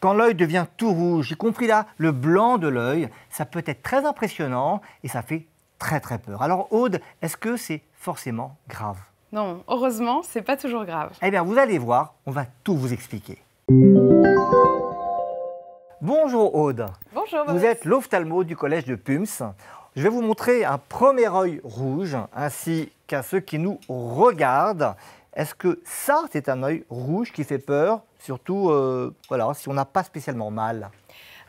Quand l'œil devient tout rouge, y compris là, le blanc de l'œil, ça peut être très impressionnant et ça fait très très peur. Alors Aude, est-ce que c'est forcément grave Non, heureusement, c'est pas toujours grave. Eh bien, vous allez voir, on va tout vous expliquer. Bonjour Aude. Bonjour. Vous êtes l'ophtalmo du collège de Pums. Je vais vous montrer un premier œil rouge ainsi qu'à ceux qui nous regardent. Est-ce que ça, c'est un œil rouge qui fait peur, surtout euh, voilà, si on n'a pas spécialement mal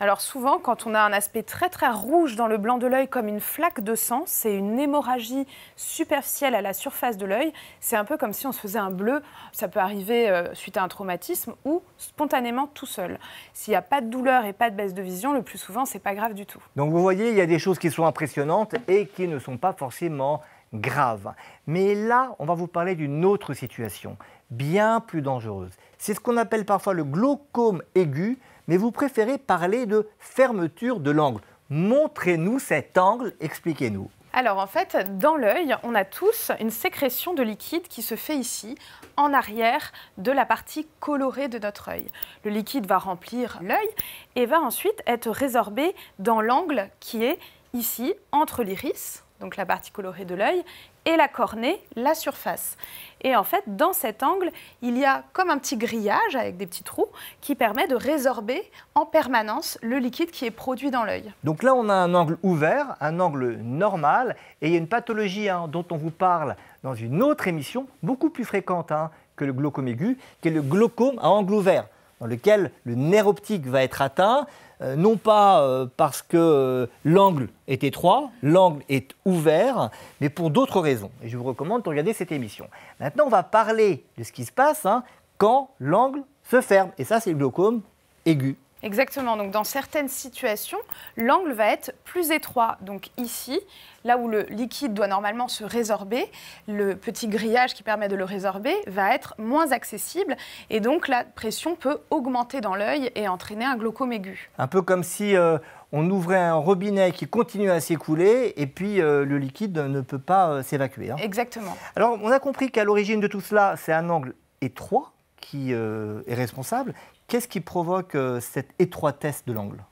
alors souvent, quand on a un aspect très très rouge dans le blanc de l'œil comme une flaque de sang, c'est une hémorragie superficielle à la surface de l'œil. C'est un peu comme si on se faisait un bleu. Ça peut arriver euh, suite à un traumatisme ou spontanément tout seul. S'il n'y a pas de douleur et pas de baisse de vision, le plus souvent, c'est pas grave du tout. Donc vous voyez, il y a des choses qui sont impressionnantes et qui ne sont pas forcément grave. Mais là, on va vous parler d'une autre situation, bien plus dangereuse. C'est ce qu'on appelle parfois le glaucome aigu, mais vous préférez parler de fermeture de l'angle. Montrez-nous cet angle, expliquez-nous. Alors en fait, dans l'œil, on a tous une sécrétion de liquide qui se fait ici, en arrière de la partie colorée de notre œil. Le liquide va remplir l'œil et va ensuite être résorbé dans l'angle qui est ici, entre l'iris donc la partie colorée de l'œil, et la cornée, la surface. Et en fait, dans cet angle, il y a comme un petit grillage avec des petits trous qui permet de résorber en permanence le liquide qui est produit dans l'œil. Donc là, on a un angle ouvert, un angle normal, et il y a une pathologie hein, dont on vous parle dans une autre émission, beaucoup plus fréquente hein, que le glaucome aigu, qui est le glaucome à angle ouvert, dans lequel le nerf optique va être atteint. Euh, non pas euh, parce que euh, l'angle est étroit, l'angle est ouvert, mais pour d'autres raisons. Et je vous recommande de regarder cette émission. Maintenant, on va parler de ce qui se passe hein, quand l'angle se ferme. Et ça, c'est le glaucome aigu. Exactement. Donc, dans certaines situations, l'angle va être plus étroit. Donc, ici, là où le liquide doit normalement se résorber, le petit grillage qui permet de le résorber va être moins accessible et donc la pression peut augmenter dans l'œil et entraîner un glaucome aigu. Un peu comme si euh, on ouvrait un robinet qui continue à s'écouler et puis euh, le liquide ne peut pas euh, s'évacuer. Hein. Exactement. Alors on a compris qu'à l'origine de tout cela, c'est un angle étroit qui euh, est responsable. Qu'est-ce qui provoque euh, cette étroitesse de l'angle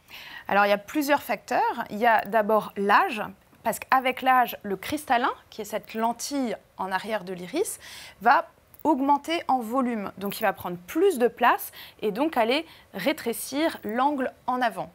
Alors, il y a plusieurs facteurs. Il y a d'abord l'âge, parce qu'avec l'âge, le cristallin, qui est cette lentille en arrière de l'iris, va augmenter en volume. Donc, il va prendre plus de place et donc aller rétrécir l'angle en avant.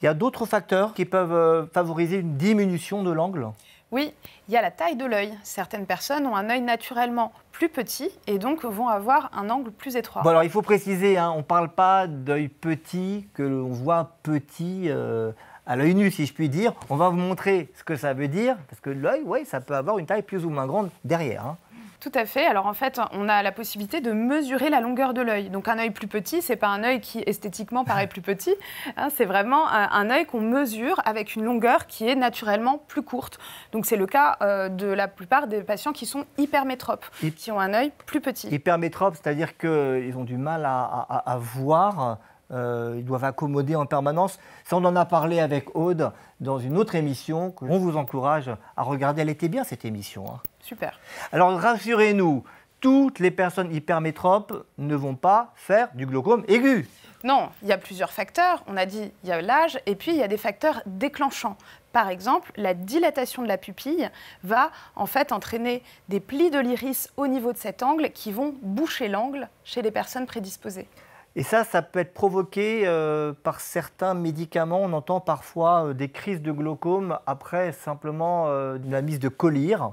Il y a d'autres facteurs qui peuvent euh, favoriser une diminution de l'angle oui, il y a la taille de l'œil. Certaines personnes ont un œil naturellement plus petit et donc vont avoir un angle plus étroit. Bon alors il faut préciser, hein, on ne parle pas d'œil petit que l'on voit petit euh, à l'œil nu si je puis dire. On va vous montrer ce que ça veut dire parce que l'œil, oui, ça peut avoir une taille plus ou moins grande derrière. Hein. Tout à fait. Alors en fait, on a la possibilité de mesurer la longueur de l'œil. Donc un œil plus petit, c'est pas un œil qui esthétiquement paraît plus petit. Hein, c'est vraiment euh, un, œil qu'on mesure avec une longueur qui est naturellement plus courte. Donc c'est le cas euh, de la plupart des patients qui sont hypermétropes, et qui ont un œil plus petit. Hypermétropes, c'est-à-dire qu'ils euh, ont du mal à voir euh, ils doivent accommoder en permanence. Ça, on en a parlé avec Aude dans une autre émission que on vous encourage à regarder. Elle était bien, cette émission. Hein. Super. Alors, rassurez-nous, toutes les personnes hypermétropes ne vont pas faire du glaucome aigu. Non, il y a plusieurs facteurs. On a dit, il y a l'âge, et puis il y a des facteurs déclenchants. Par exemple, la dilatation de la pupille va en fait entraîner des plis de l'iris au niveau de cet angle qui vont boucher l'angle chez les personnes prédisposées. Et ça, ça peut être provoqué euh, par certains médicaments. On entend parfois euh, des crises de glaucome après simplement euh, la mise de collyre.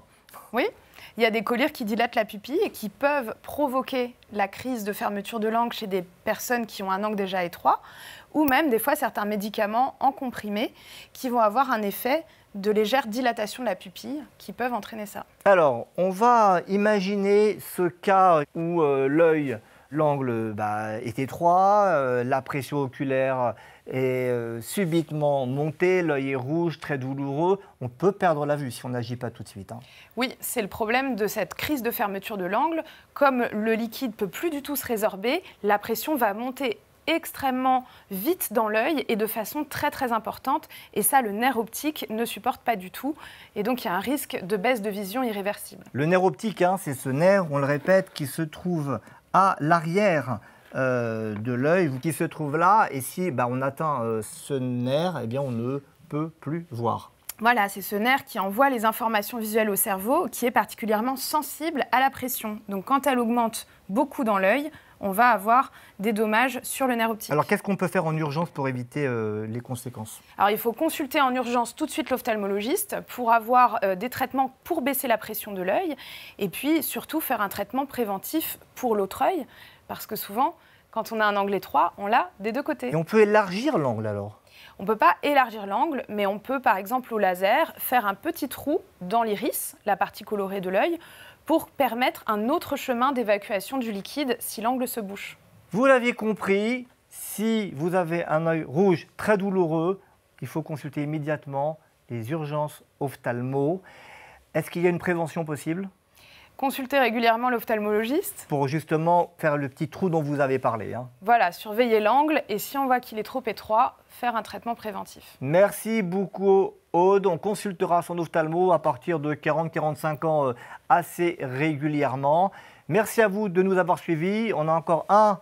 Oui, il y a des colires qui dilatent la pupille et qui peuvent provoquer la crise de fermeture de l'angle chez des personnes qui ont un angle déjà étroit, ou même des fois certains médicaments en comprimé qui vont avoir un effet de légère dilatation de la pupille qui peuvent entraîner ça. Alors, on va imaginer ce cas où l'œil l'angle bah, est étroit, euh, la pression oculaire est euh, subitement montée, l'œil est rouge, très douloureux. On peut perdre la vue si on n'agit pas tout de suite. Hein. Oui, c'est le problème de cette crise de fermeture de l'angle. Comme le liquide peut plus du tout se résorber, la pression va monter extrêmement vite dans l'œil et de façon très très importante. Et ça, le nerf optique ne supporte pas du tout. Et donc, il y a un risque de baisse de vision irréversible. Le nerf optique, hein, c'est ce nerf, on le répète, qui se trouve à l'arrière euh, de l'œil qui se trouve là. Et si eh ben, on atteint euh, ce nerf, eh bien, on ne peut plus voir. Voilà, c'est ce nerf qui envoie les informations visuelles au cerveau, qui est particulièrement sensible à la pression. Donc quand elle augmente beaucoup dans l'œil, on va avoir des dommages sur le nerf optique. Alors qu'est-ce qu'on peut faire en urgence pour éviter euh, les conséquences Alors il faut consulter en urgence tout de suite l'ophtalmologiste pour avoir euh, des traitements pour baisser la pression de l'œil et puis surtout faire un traitement préventif pour l'autre œil parce que souvent quand on a un angle étroit, on l'a des deux côtés. Et on peut élargir l'angle alors on ne peut pas élargir l'angle, mais on peut par exemple au laser faire un petit trou dans l'iris, la partie colorée de l'œil, pour permettre un autre chemin d'évacuation du liquide si l'angle se bouche. Vous l'aviez compris, si vous avez un œil rouge très douloureux, il faut consulter immédiatement les urgences ophtalmo. Est-ce qu'il y a une prévention possible Consultez régulièrement l'ophtalmologiste. Pour justement faire le petit trou dont vous avez parlé. Hein. Voilà, surveiller l'angle et si on voit qu'il est trop étroit, faire un traitement préventif. Merci beaucoup Aude. On consultera son ophtalmo à partir de 40-45 ans euh, assez régulièrement. Merci à vous de nous avoir suivis. On a encore un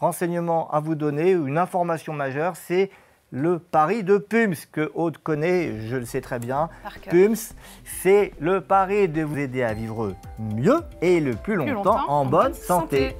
renseignement à vous donner, une information majeure, c'est le pari de PUMS, que Aude connaît, je le sais très bien. PUMS, c'est le pari de vous aider à vivre mieux et le plus longtemps, en, bonne, santé.